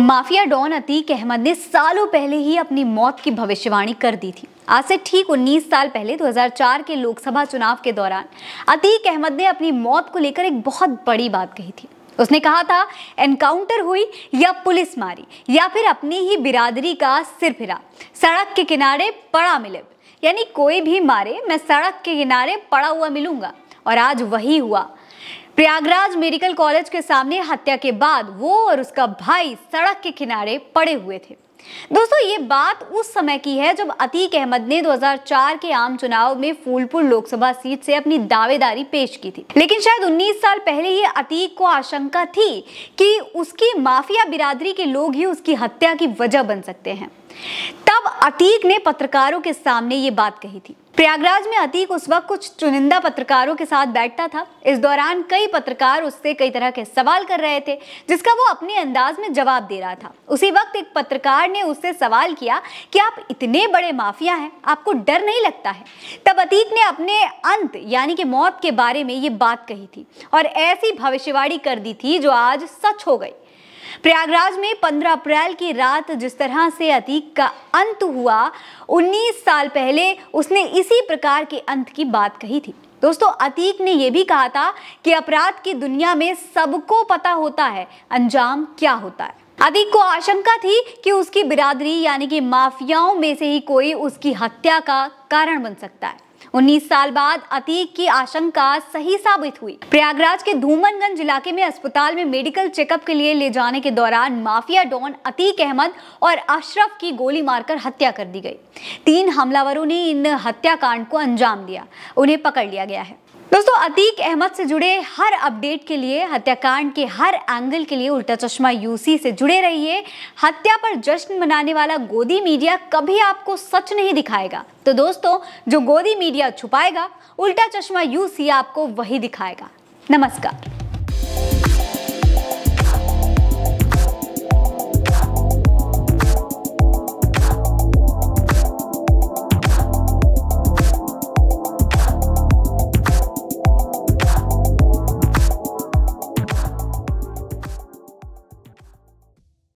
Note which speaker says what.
Speaker 1: mafia don Atiq Ahmad ने सालों पहले ही अपनी मौत की भविष्यवाणी कर दी थी आज से ठीक 19 साल पहले 2004 के लोकसभा चुनाव के दौरान अतीक अहमद ने अपनी मौत को लेकर एक बहुत बड़ी बात कही थी उसने कहा था एनकाउंटर हुई या पुलिस मारी या फिर अपनी ही बिरादरी का सिर फिरा सड़क के किनारे पड़ा मिले यानी कोई भी मारे मैं सड़क के किनारे पड़ा हुआ मिलूंगा और आज वही हुआ प्रयागराज मेडिकल कॉलेज के सामने हत्या के बाद वो और उसका भाई सड़क के किनारे पड़े हुए थे दोस्तों ये बात उस समय की है जब अतीक अहमद ने 2004 के आम चुनाव में फूलपुर लोकसभा सीट से अपनी दावेदारी पेश की थी लेकिन शायद 19 साल पहले ही अतीक को आशंका थी कि उसकी माफिया बिरादरी के लोग ही उसकी हत्या की वजह बन सकते हैं तब अतीक ने पत्रकारों के सामने ये बात कही थी प्रयागराज में अतीक उस वक्त कुछ चुनिंदा पत्रकारों के साथ बैठता था इस दौरान कई पत्रकार उससे कई तरह के सवाल कर रहे थे जिसका वो अपने अंदाज में जवाब दे रहा था उसी वक्त एक पत्रकार ने उससे सवाल किया कि आप इतने बड़े माफिया हैं आपको डर नहीं लगता है तब अतीक ने अपने अंत यानी कि मौत के बारे में ये बात कही थी और ऐसी भविष्यवाणी कर दी थी जो आज सच हो गई प्रयागराज में 15 अप्रैल की रात जिस तरह से अतीक का अंत हुआ 19 साल पहले उसने इसी प्रकार के अंत की बात कही थी दोस्तों अतीक ने यह भी कहा था कि अपराध की दुनिया में सबको पता होता है अंजाम क्या होता है अतीक को आशंका थी कि उसकी बिरादरी यानी कि माफियाओं में से ही कोई उसकी हत्या का कारण बन सकता है 19 साल बाद अतीक की आशंका सही साबित हुई प्रयागराज के धूमनगंज इलाके में अस्पताल में मेडिकल चेकअप के लिए ले जाने के दौरान माफिया डॉन अतीक अहमद और अशरफ की गोली मारकर हत्या कर दी गई तीन हमलावरों ने इन हत्याकांड को अंजाम दिया उन्हें पकड़ लिया गया है दोस्तों अतीक अहमद से जुड़े हर अपडेट के लिए हत्याकांड के हर एंगल के लिए उल्टा चश्मा यूसी से जुड़े रहिए हत्या पर जश्न मनाने वाला गोदी मीडिया कभी आपको सच नहीं दिखाएगा तो दोस्तों जो गोदी मीडिया छुपाएगा उल्टा चश्मा यूसी आपको वही दिखाएगा नमस्कार